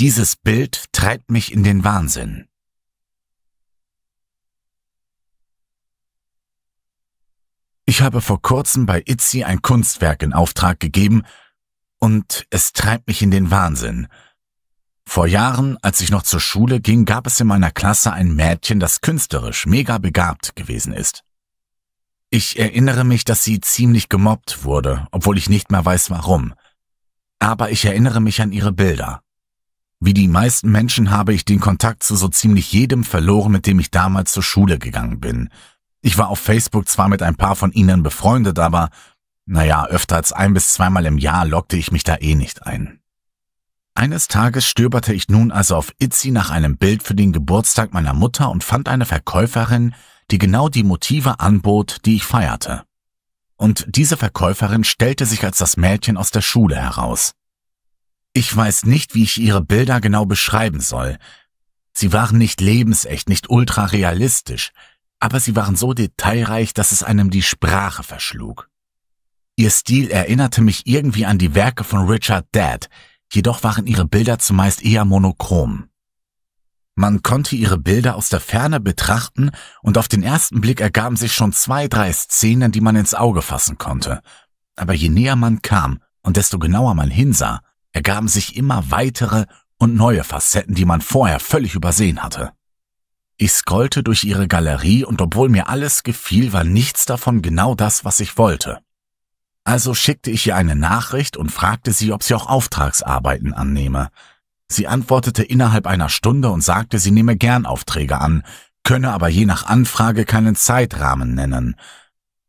Dieses Bild treibt mich in den Wahnsinn. Ich habe vor kurzem bei Itzi ein Kunstwerk in Auftrag gegeben und es treibt mich in den Wahnsinn. Vor Jahren, als ich noch zur Schule ging, gab es in meiner Klasse ein Mädchen, das künstlerisch mega begabt gewesen ist. Ich erinnere mich, dass sie ziemlich gemobbt wurde, obwohl ich nicht mehr weiß warum. Aber ich erinnere mich an ihre Bilder. Wie die meisten Menschen habe ich den Kontakt zu so ziemlich jedem verloren, mit dem ich damals zur Schule gegangen bin. Ich war auf Facebook zwar mit ein paar von ihnen befreundet, aber naja, öfter als ein bis zweimal im Jahr lockte ich mich da eh nicht ein. Eines Tages stöberte ich nun also auf Itzi nach einem Bild für den Geburtstag meiner Mutter und fand eine Verkäuferin, die genau die Motive anbot, die ich feierte. Und diese Verkäuferin stellte sich als das Mädchen aus der Schule heraus. Ich weiß nicht, wie ich Ihre Bilder genau beschreiben soll. Sie waren nicht lebensecht, nicht ultrarealistisch, aber sie waren so detailreich, dass es einem die Sprache verschlug. Ihr Stil erinnerte mich irgendwie an die Werke von Richard Dadd, jedoch waren ihre Bilder zumeist eher monochrom. Man konnte ihre Bilder aus der Ferne betrachten und auf den ersten Blick ergaben sich schon zwei, drei Szenen, die man ins Auge fassen konnte. Aber je näher man kam und desto genauer man hinsah, ergaben sich immer weitere und neue Facetten, die man vorher völlig übersehen hatte. Ich scrollte durch ihre Galerie und obwohl mir alles gefiel, war nichts davon genau das, was ich wollte. Also schickte ich ihr eine Nachricht und fragte sie, ob sie auch Auftragsarbeiten annehme. Sie antwortete innerhalb einer Stunde und sagte, sie nehme gern Aufträge an, könne aber je nach Anfrage keinen Zeitrahmen nennen.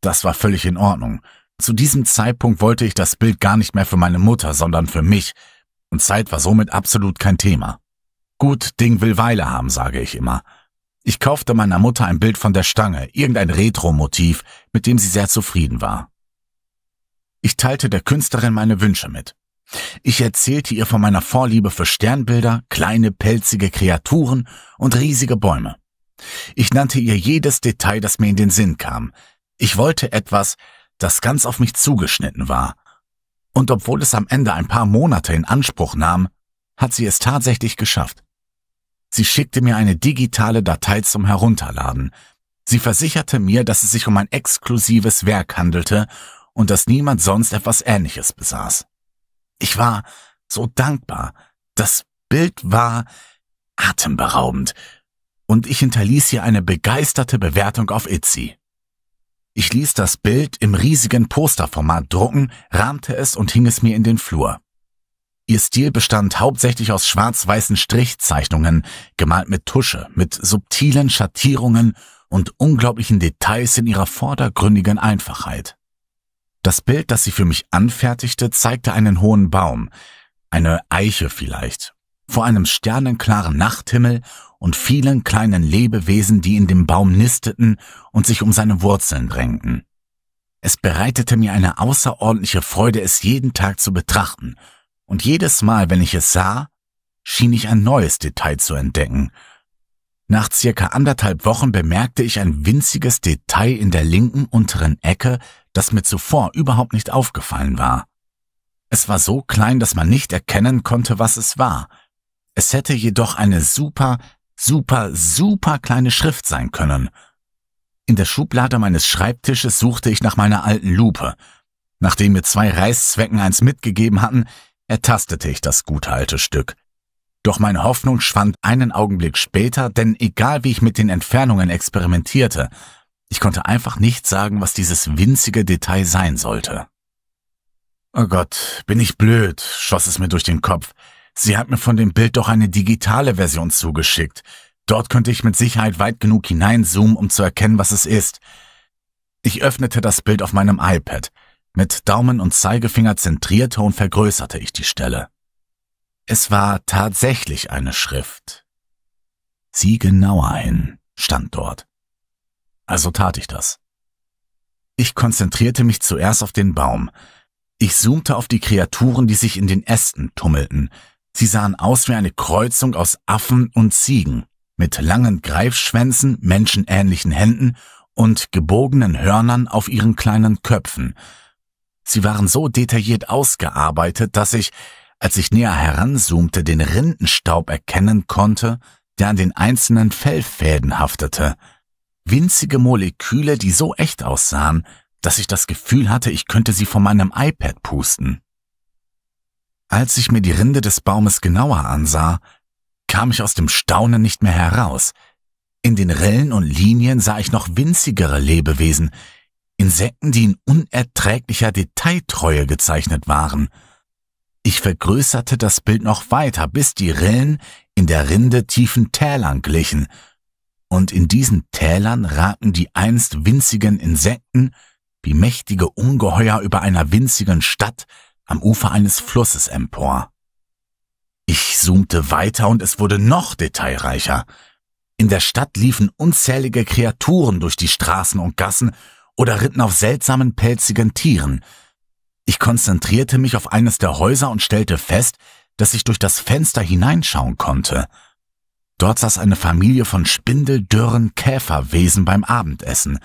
Das war völlig in Ordnung. Zu diesem Zeitpunkt wollte ich das Bild gar nicht mehr für meine Mutter, sondern für mich, und Zeit war somit absolut kein Thema. Gut Ding will Weile haben, sage ich immer. Ich kaufte meiner Mutter ein Bild von der Stange, irgendein Retro-Motiv, mit dem sie sehr zufrieden war. Ich teilte der Künstlerin meine Wünsche mit. Ich erzählte ihr von meiner Vorliebe für Sternbilder, kleine pelzige Kreaturen und riesige Bäume. Ich nannte ihr jedes Detail, das mir in den Sinn kam. Ich wollte etwas, das ganz auf mich zugeschnitten war. Und obwohl es am Ende ein paar Monate in Anspruch nahm, hat sie es tatsächlich geschafft. Sie schickte mir eine digitale Datei zum Herunterladen. Sie versicherte mir, dass es sich um ein exklusives Werk handelte und dass niemand sonst etwas Ähnliches besaß. Ich war so dankbar. Das Bild war atemberaubend. Und ich hinterließ hier eine begeisterte Bewertung auf Itzi. Ich ließ das Bild im riesigen Posterformat drucken, rahmte es und hing es mir in den Flur. Ihr Stil bestand hauptsächlich aus schwarz-weißen Strichzeichnungen, gemalt mit Tusche, mit subtilen Schattierungen und unglaublichen Details in ihrer vordergründigen Einfachheit. Das Bild, das sie für mich anfertigte, zeigte einen hohen Baum, eine Eiche vielleicht, vor einem sternenklaren Nachthimmel und vielen kleinen Lebewesen, die in dem Baum nisteten und sich um seine Wurzeln drängten. Es bereitete mir eine außerordentliche Freude, es jeden Tag zu betrachten, und jedes Mal, wenn ich es sah, schien ich ein neues Detail zu entdecken. Nach circa anderthalb Wochen bemerkte ich ein winziges Detail in der linken unteren Ecke, das mir zuvor überhaupt nicht aufgefallen war. Es war so klein, dass man nicht erkennen konnte, was es war – es hätte jedoch eine super, super, super kleine Schrift sein können. In der Schublade meines Schreibtisches suchte ich nach meiner alten Lupe. Nachdem mir zwei Reißzwecken eins mitgegeben hatten, ertastete ich das gute alte Stück. Doch meine Hoffnung schwand einen Augenblick später, denn egal wie ich mit den Entfernungen experimentierte, ich konnte einfach nicht sagen, was dieses winzige Detail sein sollte. Oh Gott, bin ich blöd, schoss es mir durch den Kopf. Sie hat mir von dem Bild doch eine digitale Version zugeschickt. Dort könnte ich mit Sicherheit weit genug hineinzoomen, um zu erkennen, was es ist. Ich öffnete das Bild auf meinem iPad. Mit Daumen und Zeigefinger zentrierte und vergrößerte ich die Stelle. Es war tatsächlich eine Schrift. Sieh genauer hin, stand dort. Also tat ich das. Ich konzentrierte mich zuerst auf den Baum. Ich zoomte auf die Kreaturen, die sich in den Ästen tummelten, Sie sahen aus wie eine Kreuzung aus Affen und Ziegen, mit langen Greifschwänzen, menschenähnlichen Händen und gebogenen Hörnern auf ihren kleinen Köpfen. Sie waren so detailliert ausgearbeitet, dass ich, als ich näher heranzoomte, den Rindenstaub erkennen konnte, der an den einzelnen Fellfäden haftete. Winzige Moleküle, die so echt aussahen, dass ich das Gefühl hatte, ich könnte sie von meinem iPad pusten. Als ich mir die Rinde des Baumes genauer ansah, kam ich aus dem Staunen nicht mehr heraus. In den Rillen und Linien sah ich noch winzigere Lebewesen, Insekten, die in unerträglicher Detailtreue gezeichnet waren. Ich vergrößerte das Bild noch weiter, bis die Rillen in der Rinde tiefen Tälern glichen, und in diesen Tälern ragten die einst winzigen Insekten wie mächtige Ungeheuer über einer winzigen Stadt am Ufer eines Flusses empor. Ich zoomte weiter und es wurde noch detailreicher. In der Stadt liefen unzählige Kreaturen durch die Straßen und Gassen oder ritten auf seltsamen pelzigen Tieren. Ich konzentrierte mich auf eines der Häuser und stellte fest, dass ich durch das Fenster hineinschauen konnte. Dort saß eine Familie von spindeldürren Käferwesen beim Abendessen.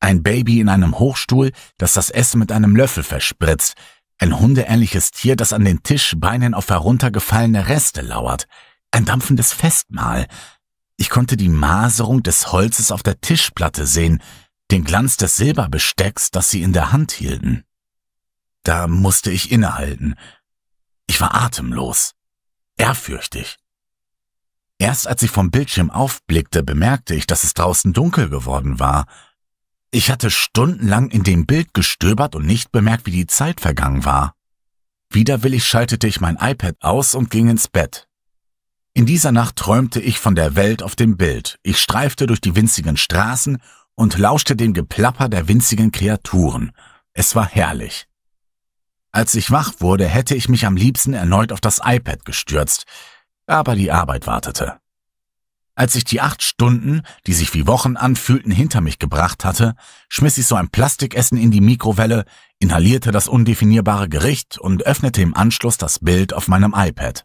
Ein Baby in einem Hochstuhl, das das Essen mit einem Löffel verspritzt, ein hundeähnliches Tier, das an den Tischbeinen auf heruntergefallene Reste lauert. Ein dampfendes Festmahl. Ich konnte die Maserung des Holzes auf der Tischplatte sehen, den Glanz des Silberbestecks, das sie in der Hand hielten. Da musste ich innehalten. Ich war atemlos, ehrfürchtig. Erst als ich vom Bildschirm aufblickte, bemerkte ich, dass es draußen dunkel geworden war – ich hatte stundenlang in dem Bild gestöbert und nicht bemerkt, wie die Zeit vergangen war. Widerwillig schaltete ich mein iPad aus und ging ins Bett. In dieser Nacht träumte ich von der Welt auf dem Bild. Ich streifte durch die winzigen Straßen und lauschte dem Geplapper der winzigen Kreaturen. Es war herrlich. Als ich wach wurde, hätte ich mich am liebsten erneut auf das iPad gestürzt, aber die Arbeit wartete. Als ich die acht Stunden, die sich wie Wochen anfühlten, hinter mich gebracht hatte, schmiss ich so ein Plastikessen in die Mikrowelle, inhalierte das undefinierbare Gericht und öffnete im Anschluss das Bild auf meinem iPad.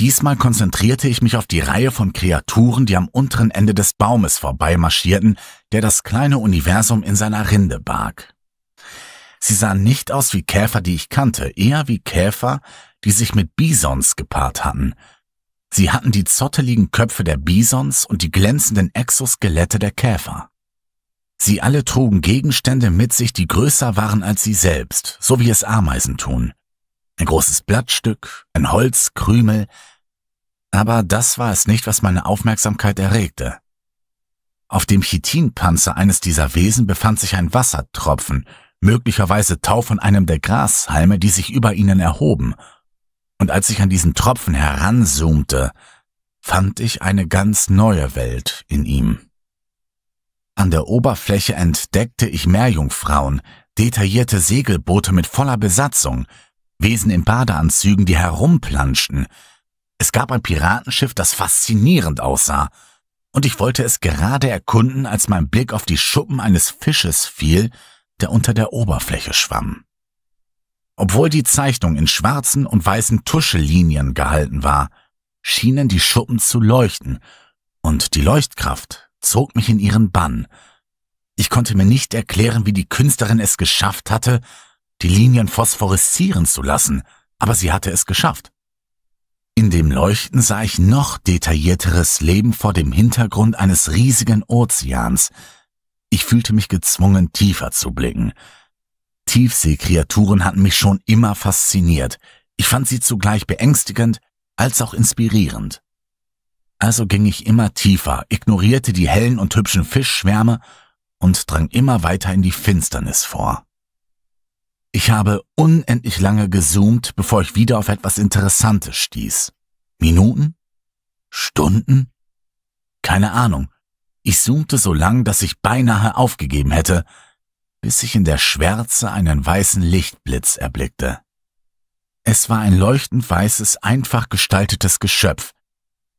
Diesmal konzentrierte ich mich auf die Reihe von Kreaturen, die am unteren Ende des Baumes vorbeimarschierten, der das kleine Universum in seiner Rinde barg. Sie sahen nicht aus wie Käfer, die ich kannte, eher wie Käfer, die sich mit Bisons gepaart hatten, Sie hatten die zotteligen Köpfe der Bisons und die glänzenden Exoskelette der Käfer. Sie alle trugen Gegenstände mit sich, die größer waren als sie selbst, so wie es Ameisen tun. Ein großes Blattstück, ein Holzkrümel. Aber das war es nicht, was meine Aufmerksamkeit erregte. Auf dem Chitinpanzer eines dieser Wesen befand sich ein Wassertropfen, möglicherweise Tau von einem der Grashalme, die sich über ihnen erhoben und als ich an diesen Tropfen heranzoomte, fand ich eine ganz neue Welt in ihm. An der Oberfläche entdeckte ich Meerjungfrauen, detaillierte Segelboote mit voller Besatzung, Wesen in Badeanzügen, die herumplanschten. Es gab ein Piratenschiff, das faszinierend aussah, und ich wollte es gerade erkunden, als mein Blick auf die Schuppen eines Fisches fiel, der unter der Oberfläche schwamm. Obwohl die Zeichnung in schwarzen und weißen Tuschelinien gehalten war, schienen die Schuppen zu leuchten, und die Leuchtkraft zog mich in ihren Bann. Ich konnte mir nicht erklären, wie die Künstlerin es geschafft hatte, die Linien phosphoreszieren zu lassen, aber sie hatte es geschafft. In dem Leuchten sah ich noch detaillierteres Leben vor dem Hintergrund eines riesigen Ozeans. Ich fühlte mich gezwungen, tiefer zu blicken – Tiefseekreaturen hatten mich schon immer fasziniert. Ich fand sie zugleich beängstigend als auch inspirierend. Also ging ich immer tiefer, ignorierte die hellen und hübschen Fischschwärme und drang immer weiter in die Finsternis vor. Ich habe unendlich lange gezoomt, bevor ich wieder auf etwas Interessantes stieß. Minuten? Stunden? Keine Ahnung. Ich zoomte so lang, dass ich beinahe aufgegeben hätte, bis ich in der Schwärze einen weißen Lichtblitz erblickte. Es war ein leuchtend weißes, einfach gestaltetes Geschöpf,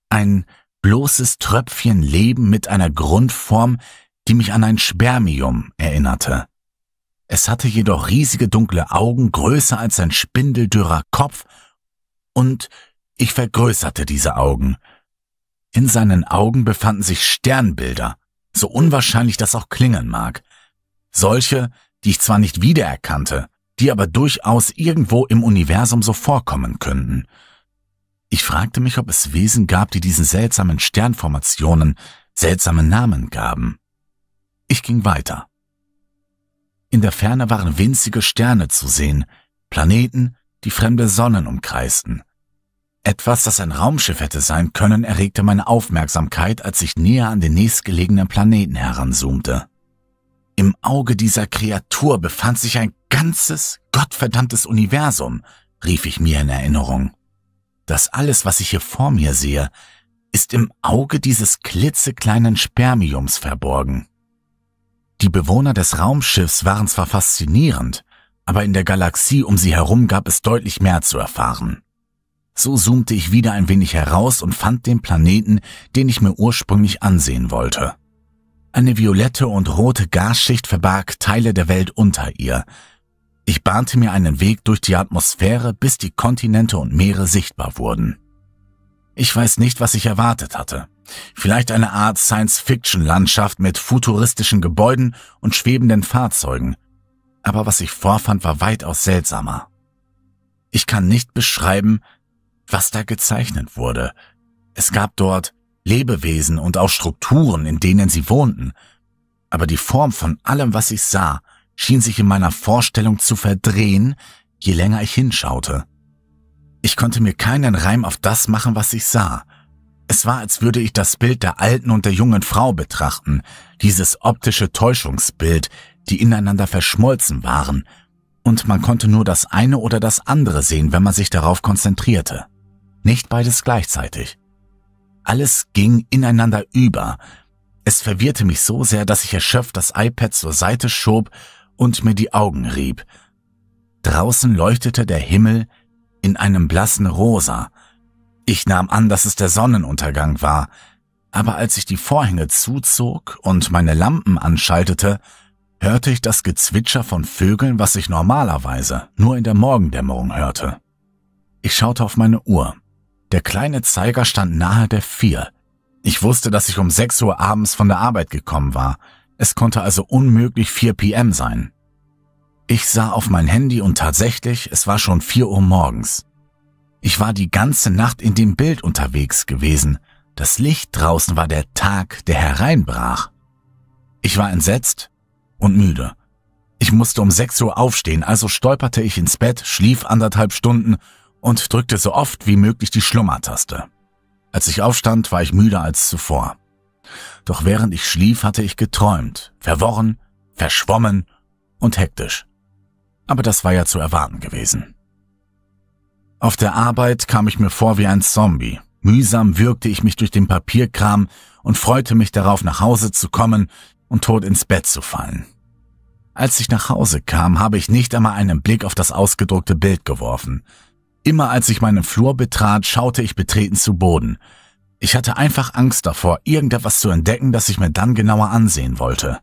ein bloßes Tröpfchen Leben mit einer Grundform, die mich an ein Spermium erinnerte. Es hatte jedoch riesige dunkle Augen, größer als ein spindeldürrer Kopf, und ich vergrößerte diese Augen. In seinen Augen befanden sich Sternbilder, so unwahrscheinlich das auch klingen mag. Solche, die ich zwar nicht wiedererkannte, die aber durchaus irgendwo im Universum so vorkommen könnten. Ich fragte mich, ob es Wesen gab, die diesen seltsamen Sternformationen seltsame Namen gaben. Ich ging weiter. In der Ferne waren winzige Sterne zu sehen, Planeten, die fremde Sonnen umkreisten. Etwas, das ein Raumschiff hätte sein können, erregte meine Aufmerksamkeit, als ich näher an den nächstgelegenen Planeten heranzoomte. Im Auge dieser Kreatur befand sich ein ganzes, gottverdammtes Universum, rief ich mir in Erinnerung. Das alles, was ich hier vor mir sehe, ist im Auge dieses klitzekleinen Spermiums verborgen. Die Bewohner des Raumschiffs waren zwar faszinierend, aber in der Galaxie um sie herum gab es deutlich mehr zu erfahren. So zoomte ich wieder ein wenig heraus und fand den Planeten, den ich mir ursprünglich ansehen wollte. Eine violette und rote Gasschicht verbarg Teile der Welt unter ihr. Ich bahnte mir einen Weg durch die Atmosphäre, bis die Kontinente und Meere sichtbar wurden. Ich weiß nicht, was ich erwartet hatte. Vielleicht eine Art Science-Fiction-Landschaft mit futuristischen Gebäuden und schwebenden Fahrzeugen. Aber was ich vorfand, war weitaus seltsamer. Ich kann nicht beschreiben, was da gezeichnet wurde. Es gab dort Lebewesen und auch Strukturen, in denen sie wohnten, aber die Form von allem, was ich sah, schien sich in meiner Vorstellung zu verdrehen, je länger ich hinschaute. Ich konnte mir keinen Reim auf das machen, was ich sah. Es war, als würde ich das Bild der alten und der jungen Frau betrachten, dieses optische Täuschungsbild, die ineinander verschmolzen waren, und man konnte nur das eine oder das andere sehen, wenn man sich darauf konzentrierte. Nicht beides gleichzeitig. Alles ging ineinander über. Es verwirrte mich so sehr, dass ich erschöpft das iPad zur Seite schob und mir die Augen rieb. Draußen leuchtete der Himmel in einem blassen Rosa. Ich nahm an, dass es der Sonnenuntergang war, aber als ich die Vorhänge zuzog und meine Lampen anschaltete, hörte ich das Gezwitscher von Vögeln, was ich normalerweise nur in der Morgendämmerung hörte. Ich schaute auf meine Uhr. Der kleine Zeiger stand nahe der vier. Ich wusste, dass ich um sechs Uhr abends von der Arbeit gekommen war. Es konnte also unmöglich 4 PM sein. Ich sah auf mein Handy und tatsächlich, es war schon 4 Uhr morgens. Ich war die ganze Nacht in dem Bild unterwegs gewesen. Das Licht draußen war der Tag, der hereinbrach. Ich war entsetzt und müde. Ich musste um 6 Uhr aufstehen, also stolperte ich ins Bett, schlief anderthalb Stunden und drückte so oft wie möglich die Schlummertaste. Als ich aufstand, war ich müder als zuvor. Doch während ich schlief, hatte ich geträumt, verworren, verschwommen und hektisch. Aber das war ja zu erwarten gewesen. Auf der Arbeit kam ich mir vor wie ein Zombie. Mühsam würgte ich mich durch den Papierkram und freute mich darauf, nach Hause zu kommen und tot ins Bett zu fallen. Als ich nach Hause kam, habe ich nicht einmal einen Blick auf das ausgedruckte Bild geworfen. Immer als ich meinen Flur betrat, schaute ich betreten zu Boden. Ich hatte einfach Angst davor, irgendetwas zu entdecken, das ich mir dann genauer ansehen wollte.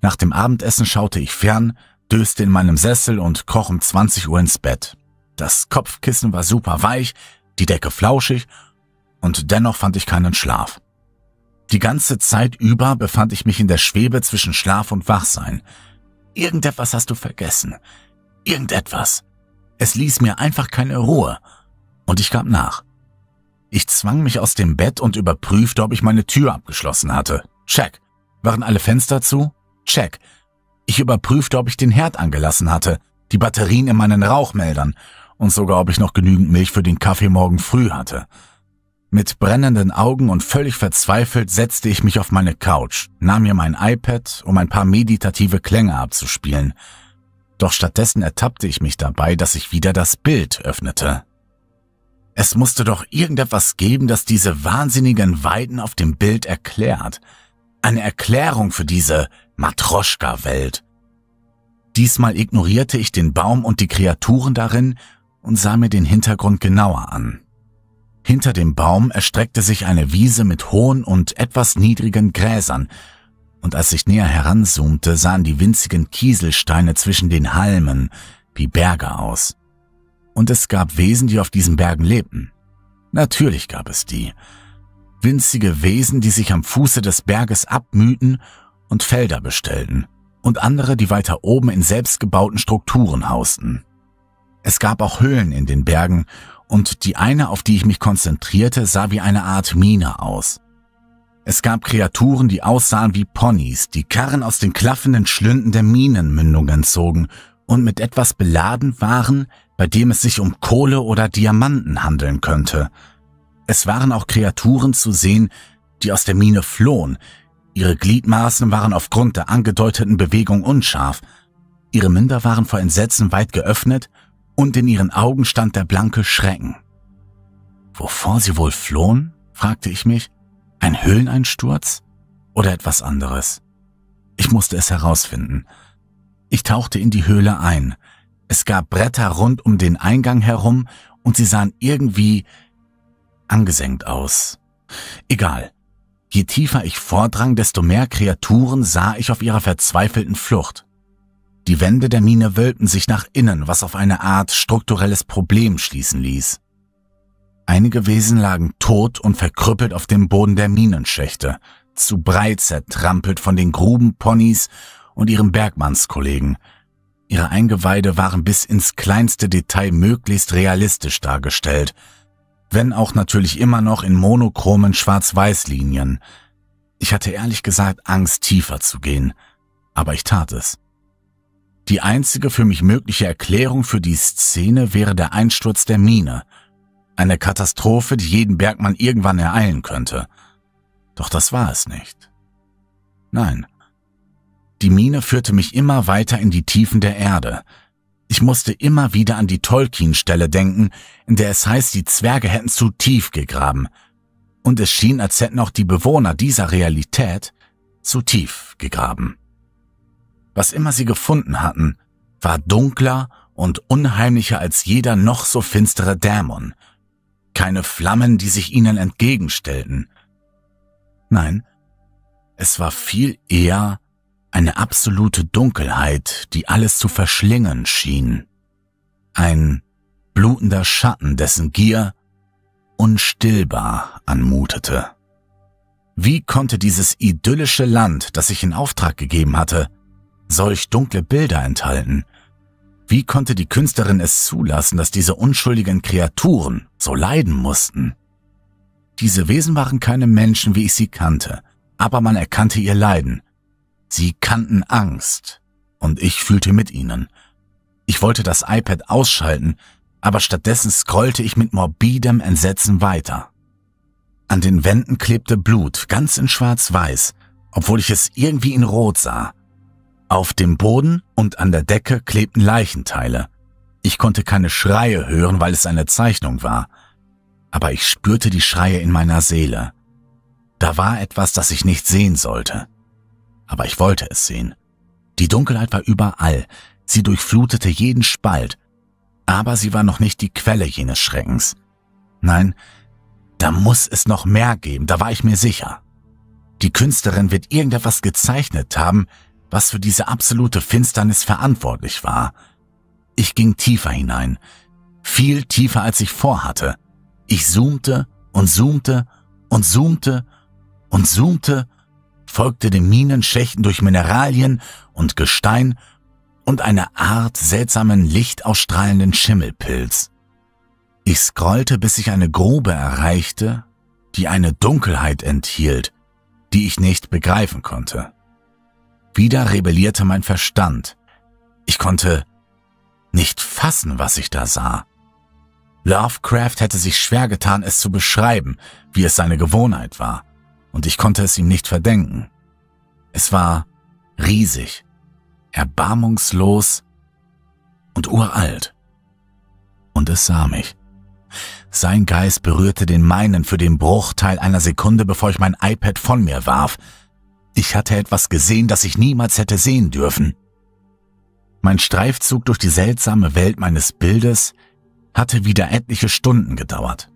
Nach dem Abendessen schaute ich fern, döste in meinem Sessel und kroch um 20 Uhr ins Bett. Das Kopfkissen war super weich, die Decke flauschig und dennoch fand ich keinen Schlaf. Die ganze Zeit über befand ich mich in der Schwebe zwischen Schlaf und Wachsein. Irgendetwas hast du vergessen. Irgendetwas. Es ließ mir einfach keine Ruhe. Und ich gab nach. Ich zwang mich aus dem Bett und überprüfte, ob ich meine Tür abgeschlossen hatte. Check. Waren alle Fenster zu? Check. Ich überprüfte, ob ich den Herd angelassen hatte, die Batterien in meinen Rauchmeldern und sogar, ob ich noch genügend Milch für den Kaffee morgen früh hatte. Mit brennenden Augen und völlig verzweifelt setzte ich mich auf meine Couch, nahm mir mein iPad, um ein paar meditative Klänge abzuspielen. Doch stattdessen ertappte ich mich dabei, dass ich wieder das Bild öffnete. Es musste doch irgendetwas geben, das diese wahnsinnigen Weiden auf dem Bild erklärt. Eine Erklärung für diese Matroschka-Welt. Diesmal ignorierte ich den Baum und die Kreaturen darin und sah mir den Hintergrund genauer an. Hinter dem Baum erstreckte sich eine Wiese mit hohen und etwas niedrigen Gräsern, und als ich näher heranzoomte, sahen die winzigen Kieselsteine zwischen den Halmen wie Berge aus. Und es gab Wesen, die auf diesen Bergen lebten. Natürlich gab es die. Winzige Wesen, die sich am Fuße des Berges abmühten und Felder bestellten. Und andere, die weiter oben in selbstgebauten Strukturen hausten. Es gab auch Höhlen in den Bergen und die eine, auf die ich mich konzentrierte, sah wie eine Art Mine aus. Es gab Kreaturen, die aussahen wie Ponys, die Karren aus den klaffenden Schlünden der Minenmündungen zogen und mit etwas beladen waren, bei dem es sich um Kohle oder Diamanten handeln könnte. Es waren auch Kreaturen zu sehen, die aus der Mine flohen. Ihre Gliedmaßen waren aufgrund der angedeuteten Bewegung unscharf. Ihre Münder waren vor Entsetzen weit geöffnet und in ihren Augen stand der blanke Schrecken. Wovor sie wohl flohen? fragte ich mich. Ein Höhleneinsturz oder etwas anderes? Ich musste es herausfinden. Ich tauchte in die Höhle ein. Es gab Bretter rund um den Eingang herum und sie sahen irgendwie angesenkt aus. Egal. Je tiefer ich vordrang, desto mehr Kreaturen sah ich auf ihrer verzweifelten Flucht. Die Wände der Mine wölbten sich nach innen, was auf eine Art strukturelles Problem schließen ließ. Einige Wesen lagen tot und verkrüppelt auf dem Boden der Minenschächte, zu breit zertrampelt von den Grubenponys und ihren Bergmannskollegen. Ihre Eingeweide waren bis ins kleinste Detail möglichst realistisch dargestellt, wenn auch natürlich immer noch in monochromen Schwarz-Weiß-Linien. Ich hatte ehrlich gesagt Angst, tiefer zu gehen, aber ich tat es. Die einzige für mich mögliche Erklärung für die Szene wäre der Einsturz der Mine – eine Katastrophe, die jeden Bergmann irgendwann ereilen könnte. Doch das war es nicht. Nein. Die Mine führte mich immer weiter in die Tiefen der Erde. Ich musste immer wieder an die Tolkien-Stelle denken, in der es heißt, die Zwerge hätten zu tief gegraben. Und es schien, als hätten auch die Bewohner dieser Realität zu tief gegraben. Was immer sie gefunden hatten, war dunkler und unheimlicher als jeder noch so finstere Dämon keine Flammen, die sich ihnen entgegenstellten. Nein, es war viel eher eine absolute Dunkelheit, die alles zu verschlingen schien. Ein blutender Schatten, dessen Gier unstillbar anmutete. Wie konnte dieses idyllische Land, das ich in Auftrag gegeben hatte, solch dunkle Bilder enthalten – wie konnte die Künstlerin es zulassen, dass diese unschuldigen Kreaturen so leiden mussten? Diese Wesen waren keine Menschen, wie ich sie kannte, aber man erkannte ihr Leiden. Sie kannten Angst, und ich fühlte mit ihnen. Ich wollte das iPad ausschalten, aber stattdessen scrollte ich mit morbidem Entsetzen weiter. An den Wänden klebte Blut, ganz in schwarz-weiß, obwohl ich es irgendwie in rot sah. Auf dem Boden und an der Decke klebten Leichenteile. Ich konnte keine Schreie hören, weil es eine Zeichnung war. Aber ich spürte die Schreie in meiner Seele. Da war etwas, das ich nicht sehen sollte. Aber ich wollte es sehen. Die Dunkelheit war überall. Sie durchflutete jeden Spalt. Aber sie war noch nicht die Quelle jenes Schreckens. Nein, da muss es noch mehr geben, da war ich mir sicher. Die Künstlerin wird irgendetwas gezeichnet haben, was für diese absolute Finsternis verantwortlich war. Ich ging tiefer hinein, viel tiefer als ich vorhatte. Ich zoomte und zoomte und zoomte und zoomte, folgte den Minenschächten durch Mineralien und Gestein und eine Art seltsamen lichtausstrahlenden Schimmelpilz. Ich scrollte, bis ich eine Grube erreichte, die eine Dunkelheit enthielt, die ich nicht begreifen konnte. Wieder rebellierte mein Verstand. Ich konnte nicht fassen, was ich da sah. Lovecraft hätte sich schwer getan, es zu beschreiben, wie es seine Gewohnheit war, und ich konnte es ihm nicht verdenken. Es war riesig, erbarmungslos und uralt. Und es sah mich. Sein Geist berührte den meinen für den Bruchteil einer Sekunde, bevor ich mein iPad von mir warf, ich hatte etwas gesehen, das ich niemals hätte sehen dürfen. Mein Streifzug durch die seltsame Welt meines Bildes hatte wieder etliche Stunden gedauert.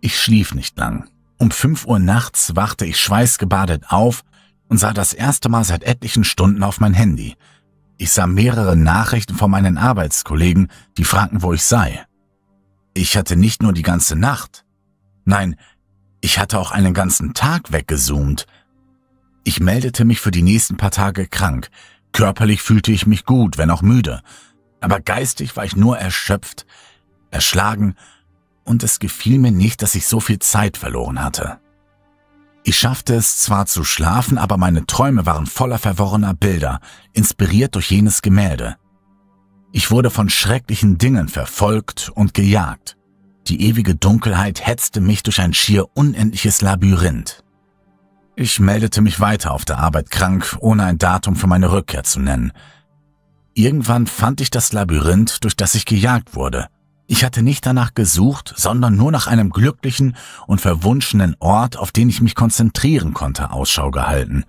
Ich schlief nicht lang. Um fünf Uhr nachts wachte ich schweißgebadet auf und sah das erste Mal seit etlichen Stunden auf mein Handy. Ich sah mehrere Nachrichten von meinen Arbeitskollegen, die fragten, wo ich sei. Ich hatte nicht nur die ganze Nacht. Nein, ich hatte auch einen ganzen Tag weggezoomt – ich meldete mich für die nächsten paar Tage krank. Körperlich fühlte ich mich gut, wenn auch müde. Aber geistig war ich nur erschöpft, erschlagen und es gefiel mir nicht, dass ich so viel Zeit verloren hatte. Ich schaffte es zwar zu schlafen, aber meine Träume waren voller verworrener Bilder, inspiriert durch jenes Gemälde. Ich wurde von schrecklichen Dingen verfolgt und gejagt. Die ewige Dunkelheit hetzte mich durch ein schier unendliches Labyrinth. Ich meldete mich weiter auf der Arbeit krank, ohne ein Datum für meine Rückkehr zu nennen. Irgendwann fand ich das Labyrinth, durch das ich gejagt wurde. Ich hatte nicht danach gesucht, sondern nur nach einem glücklichen und verwunschenen Ort, auf den ich mich konzentrieren konnte, Ausschau gehalten.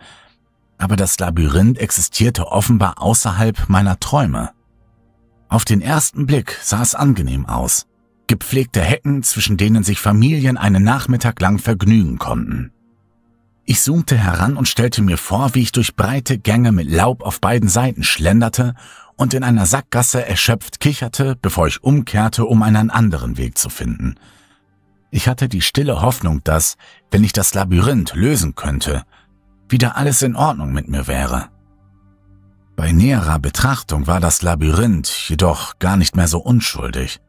Aber das Labyrinth existierte offenbar außerhalb meiner Träume. Auf den ersten Blick sah es angenehm aus. Gepflegte Hecken, zwischen denen sich Familien einen Nachmittag lang vergnügen konnten. Ich zoomte heran und stellte mir vor, wie ich durch breite Gänge mit Laub auf beiden Seiten schlenderte und in einer Sackgasse erschöpft kicherte, bevor ich umkehrte, um einen anderen Weg zu finden. Ich hatte die stille Hoffnung, dass, wenn ich das Labyrinth lösen könnte, wieder alles in Ordnung mit mir wäre. Bei näherer Betrachtung war das Labyrinth jedoch gar nicht mehr so unschuldig.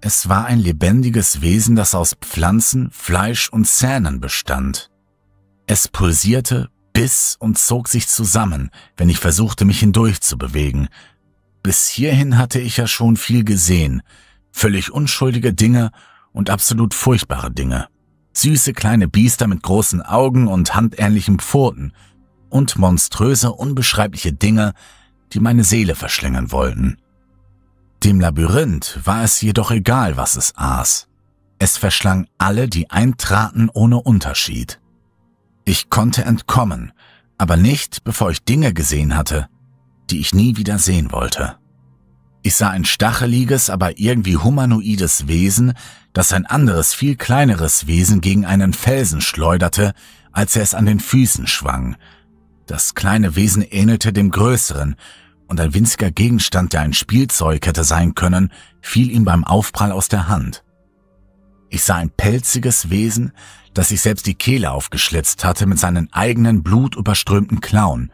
Es war ein lebendiges Wesen, das aus Pflanzen, Fleisch und Zähnen bestand. Es pulsierte, biss und zog sich zusammen, wenn ich versuchte, mich hindurch zu bewegen. Bis hierhin hatte ich ja schon viel gesehen, völlig unschuldige Dinge und absolut furchtbare Dinge. Süße kleine Biester mit großen Augen und handähnlichen Pfoten und monströse, unbeschreibliche Dinge, die meine Seele verschlingen wollten. Dem Labyrinth war es jedoch egal, was es aß. Es verschlang alle, die eintraten, ohne Unterschied. Ich konnte entkommen, aber nicht, bevor ich Dinge gesehen hatte, die ich nie wieder sehen wollte. Ich sah ein stacheliges, aber irgendwie humanoides Wesen, das ein anderes, viel kleineres Wesen gegen einen Felsen schleuderte, als er es an den Füßen schwang. Das kleine Wesen ähnelte dem größeren, und ein winziger Gegenstand, der ein Spielzeug hätte sein können, fiel ihm beim Aufprall aus der Hand. Ich sah ein pelziges Wesen, das sich selbst die Kehle aufgeschlitzt hatte mit seinen eigenen blutüberströmten Klauen.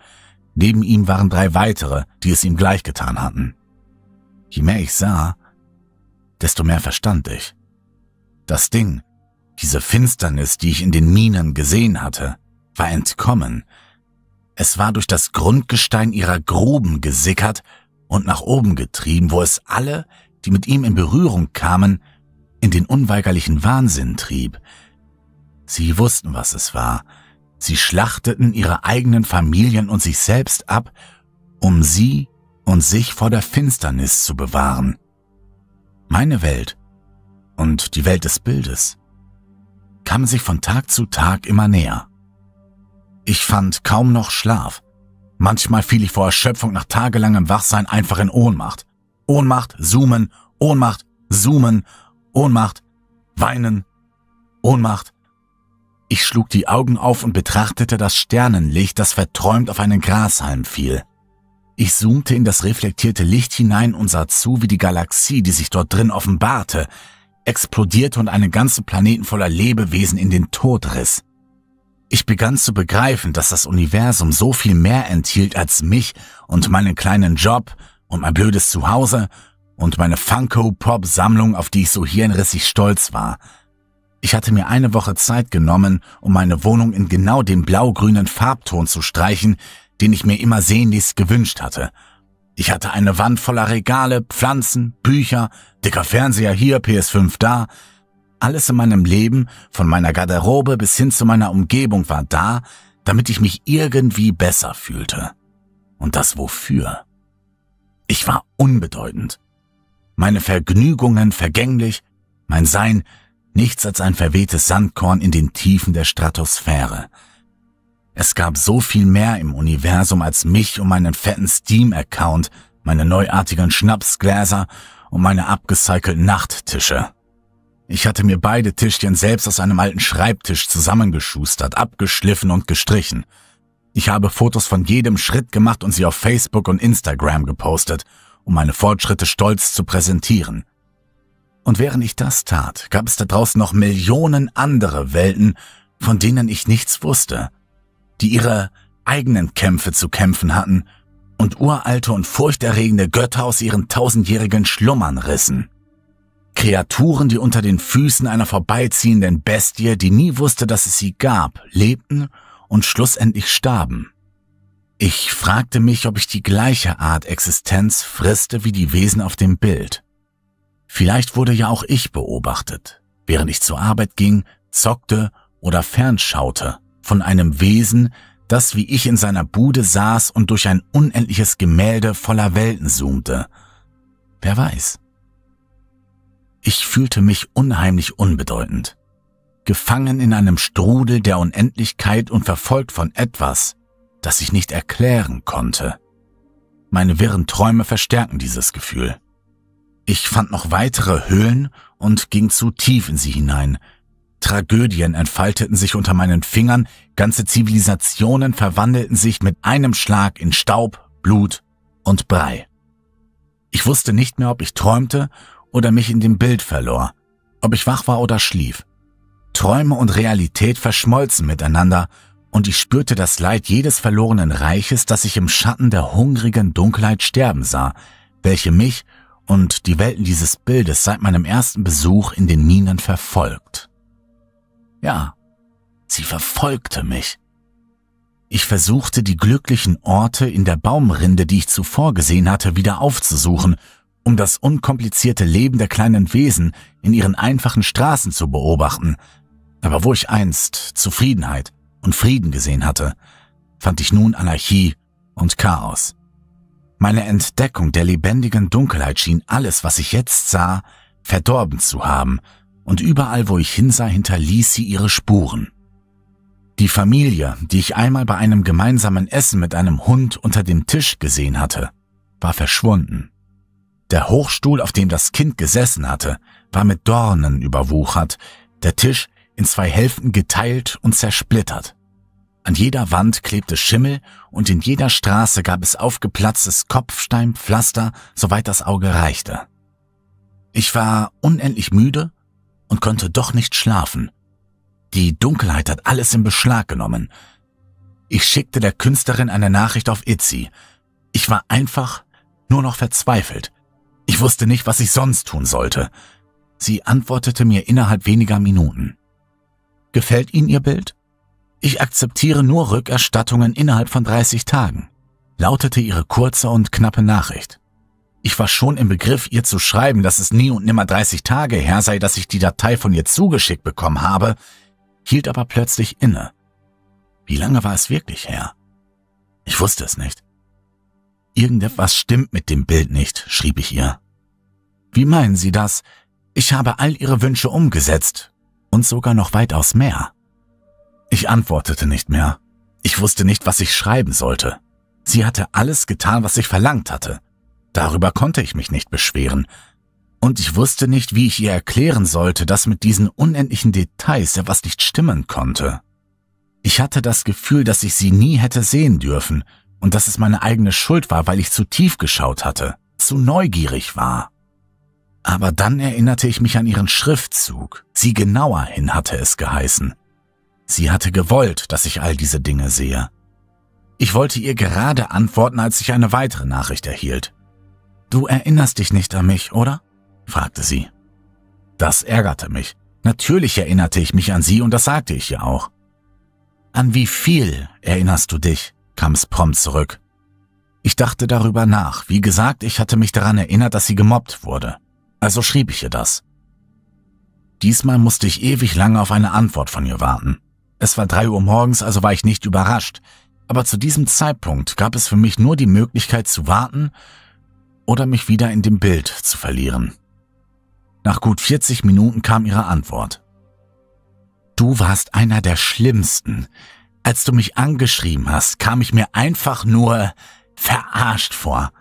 Neben ihm waren drei weitere, die es ihm gleichgetan hatten. Je mehr ich sah, desto mehr verstand ich. Das Ding, diese Finsternis, die ich in den Minen gesehen hatte, war entkommen. Es war durch das Grundgestein ihrer Gruben gesickert und nach oben getrieben, wo es alle, die mit ihm in Berührung kamen, in den unweigerlichen Wahnsinn trieb. Sie wussten, was es war. Sie schlachteten ihre eigenen Familien und sich selbst ab, um sie und sich vor der Finsternis zu bewahren. Meine Welt und die Welt des Bildes kamen sich von Tag zu Tag immer näher. Ich fand kaum noch Schlaf. Manchmal fiel ich vor Erschöpfung nach tagelangem Wachsein einfach in Ohnmacht. Ohnmacht, zoomen, Ohnmacht, zoomen Ohnmacht, Weinen, Ohnmacht. Ich schlug die Augen auf und betrachtete das Sternenlicht, das verträumt auf einen Grashalm fiel. Ich zoomte in das reflektierte Licht hinein und sah zu, wie die Galaxie, die sich dort drin offenbarte, explodierte und einen ganzen Planeten voller Lebewesen in den Tod riss. Ich begann zu begreifen, dass das Universum so viel mehr enthielt als mich und meinen kleinen Job und mein blödes Zuhause und meine Funko-Pop-Sammlung, auf die ich so hirnrissig stolz war. Ich hatte mir eine Woche Zeit genommen, um meine Wohnung in genau dem blau-grünen Farbton zu streichen, den ich mir immer sehnlichst gewünscht hatte. Ich hatte eine Wand voller Regale, Pflanzen, Bücher, dicker Fernseher hier, PS5 da. Alles in meinem Leben, von meiner Garderobe bis hin zu meiner Umgebung war da, damit ich mich irgendwie besser fühlte. Und das wofür? Ich war unbedeutend meine Vergnügungen vergänglich, mein Sein nichts als ein verwehtes Sandkorn in den Tiefen der Stratosphäre. Es gab so viel mehr im Universum als mich und meinen fetten Steam-Account, meine neuartigen Schnapsgläser und meine abgecycelten Nachttische. Ich hatte mir beide Tischchen selbst aus einem alten Schreibtisch zusammengeschustert, abgeschliffen und gestrichen. Ich habe Fotos von jedem Schritt gemacht und sie auf Facebook und Instagram gepostet um meine Fortschritte stolz zu präsentieren. Und während ich das tat, gab es da draußen noch Millionen andere Welten, von denen ich nichts wusste, die ihre eigenen Kämpfe zu kämpfen hatten und uralte und furchterregende Götter aus ihren tausendjährigen Schlummern rissen. Kreaturen, die unter den Füßen einer vorbeiziehenden Bestie, die nie wusste, dass es sie gab, lebten und schlussendlich starben. Ich fragte mich, ob ich die gleiche Art Existenz frisste wie die Wesen auf dem Bild. Vielleicht wurde ja auch ich beobachtet, während ich zur Arbeit ging, zockte oder fernschaute von einem Wesen, das wie ich in seiner Bude saß und durch ein unendliches Gemälde voller Welten zoomte. Wer weiß. Ich fühlte mich unheimlich unbedeutend, gefangen in einem Strudel der Unendlichkeit und verfolgt von etwas, das ich nicht erklären konnte. Meine wirren Träume verstärken dieses Gefühl. Ich fand noch weitere Höhlen und ging zu tief in sie hinein. Tragödien entfalteten sich unter meinen Fingern, ganze Zivilisationen verwandelten sich mit einem Schlag in Staub, Blut und Brei. Ich wusste nicht mehr, ob ich träumte oder mich in dem Bild verlor, ob ich wach war oder schlief. Träume und Realität verschmolzen miteinander und ich spürte das Leid jedes verlorenen Reiches, das ich im Schatten der hungrigen Dunkelheit sterben sah, welche mich und die Welten dieses Bildes seit meinem ersten Besuch in den Minen verfolgt. Ja, sie verfolgte mich. Ich versuchte die glücklichen Orte in der Baumrinde, die ich zuvor gesehen hatte, wieder aufzusuchen, um das unkomplizierte Leben der kleinen Wesen in ihren einfachen Straßen zu beobachten, aber wo ich einst Zufriedenheit, und Frieden gesehen hatte, fand ich nun Anarchie und Chaos. Meine Entdeckung der lebendigen Dunkelheit schien alles, was ich jetzt sah, verdorben zu haben, und überall, wo ich hinsah, hinterließ sie ihre Spuren. Die Familie, die ich einmal bei einem gemeinsamen Essen mit einem Hund unter dem Tisch gesehen hatte, war verschwunden. Der Hochstuhl, auf dem das Kind gesessen hatte, war mit Dornen überwuchert, der Tisch in zwei Hälften geteilt und zersplittert. An jeder Wand klebte Schimmel und in jeder Straße gab es aufgeplatztes Kopfsteinpflaster, soweit das Auge reichte. Ich war unendlich müde und konnte doch nicht schlafen. Die Dunkelheit hat alles in Beschlag genommen. Ich schickte der Künstlerin eine Nachricht auf Itzi. Ich war einfach nur noch verzweifelt. Ich wusste nicht, was ich sonst tun sollte. Sie antwortete mir innerhalb weniger Minuten. Gefällt Ihnen Ihr Bild? Ich akzeptiere nur Rückerstattungen innerhalb von 30 Tagen, lautete ihre kurze und knappe Nachricht. Ich war schon im Begriff, ihr zu schreiben, dass es nie und nimmer 30 Tage her sei, dass ich die Datei von ihr zugeschickt bekommen habe, hielt aber plötzlich inne. Wie lange war es wirklich her? Ich wusste es nicht. Irgendetwas stimmt mit dem Bild nicht, schrieb ich ihr. Wie meinen Sie das? Ich habe all Ihre Wünsche umgesetzt, und sogar noch weitaus mehr. Ich antwortete nicht mehr. Ich wusste nicht, was ich schreiben sollte. Sie hatte alles getan, was ich verlangt hatte. Darüber konnte ich mich nicht beschweren. Und ich wusste nicht, wie ich ihr erklären sollte, dass mit diesen unendlichen Details etwas nicht stimmen konnte. Ich hatte das Gefühl, dass ich sie nie hätte sehen dürfen und dass es meine eigene Schuld war, weil ich zu tief geschaut hatte, zu neugierig war. Aber dann erinnerte ich mich an ihren Schriftzug. Sie genauer hin hatte es geheißen. Sie hatte gewollt, dass ich all diese Dinge sehe. Ich wollte ihr gerade antworten, als ich eine weitere Nachricht erhielt. Du erinnerst dich nicht an mich, oder? fragte sie. Das ärgerte mich. Natürlich erinnerte ich mich an sie und das sagte ich ihr auch. An wie viel erinnerst du dich? kam es prompt zurück. Ich dachte darüber nach. Wie gesagt, ich hatte mich daran erinnert, dass sie gemobbt wurde also schrieb ich ihr das. Diesmal musste ich ewig lange auf eine Antwort von ihr warten. Es war drei Uhr morgens, also war ich nicht überrascht, aber zu diesem Zeitpunkt gab es für mich nur die Möglichkeit zu warten oder mich wieder in dem Bild zu verlieren. Nach gut 40 Minuten kam ihre Antwort. Du warst einer der Schlimmsten. Als du mich angeschrieben hast, kam ich mir einfach nur verarscht vor.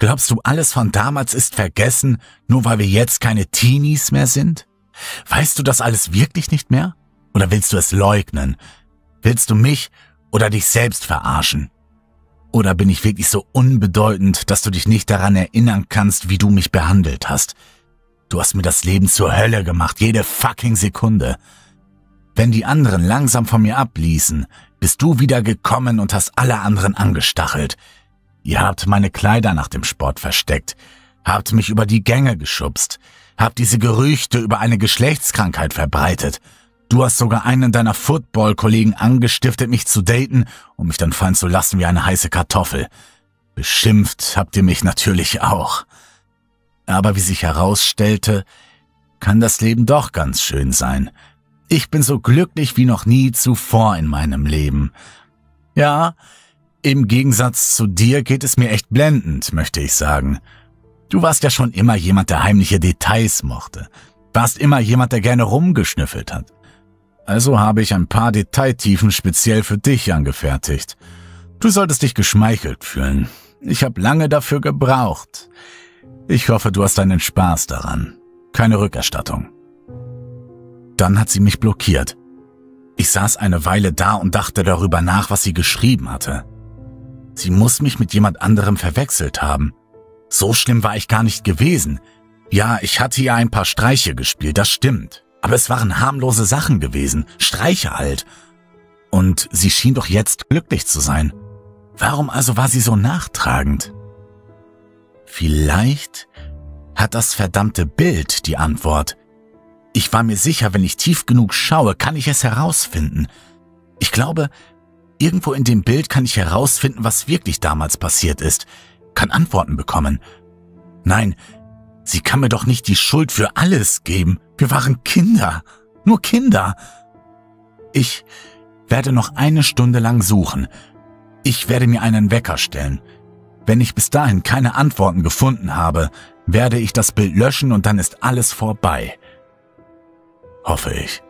Glaubst du, alles von damals ist vergessen, nur weil wir jetzt keine Teenies mehr sind? Weißt du das alles wirklich nicht mehr? Oder willst du es leugnen? Willst du mich oder dich selbst verarschen? Oder bin ich wirklich so unbedeutend, dass du dich nicht daran erinnern kannst, wie du mich behandelt hast? Du hast mir das Leben zur Hölle gemacht, jede fucking Sekunde. Wenn die anderen langsam von mir abließen, bist du wieder gekommen und hast alle anderen angestachelt. Ihr habt meine Kleider nach dem Sport versteckt, habt mich über die Gänge geschubst, habt diese Gerüchte über eine Geschlechtskrankheit verbreitet. Du hast sogar einen deiner Football-Kollegen angestiftet, mich zu daten, um mich dann fallen zu lassen wie eine heiße Kartoffel. Beschimpft habt ihr mich natürlich auch. Aber wie sich herausstellte, kann das Leben doch ganz schön sein. Ich bin so glücklich wie noch nie zuvor in meinem Leben. Ja, im Gegensatz zu dir geht es mir echt blendend, möchte ich sagen. Du warst ja schon immer jemand, der heimliche Details mochte. Warst immer jemand, der gerne rumgeschnüffelt hat. Also habe ich ein paar Detailtiefen speziell für dich angefertigt. Du solltest dich geschmeichelt fühlen. Ich habe lange dafür gebraucht. Ich hoffe, du hast deinen Spaß daran. Keine Rückerstattung. Dann hat sie mich blockiert. Ich saß eine Weile da und dachte darüber nach, was sie geschrieben hatte. Sie muss mich mit jemand anderem verwechselt haben. So schlimm war ich gar nicht gewesen. Ja, ich hatte ihr ein paar Streiche gespielt, das stimmt. Aber es waren harmlose Sachen gewesen, Streiche halt. Und sie schien doch jetzt glücklich zu sein. Warum also war sie so nachtragend? Vielleicht hat das verdammte Bild die Antwort. Ich war mir sicher, wenn ich tief genug schaue, kann ich es herausfinden. Ich glaube, Irgendwo in dem Bild kann ich herausfinden, was wirklich damals passiert ist, kann Antworten bekommen. Nein, sie kann mir doch nicht die Schuld für alles geben. Wir waren Kinder, nur Kinder. Ich werde noch eine Stunde lang suchen. Ich werde mir einen Wecker stellen. Wenn ich bis dahin keine Antworten gefunden habe, werde ich das Bild löschen und dann ist alles vorbei. Hoffe ich.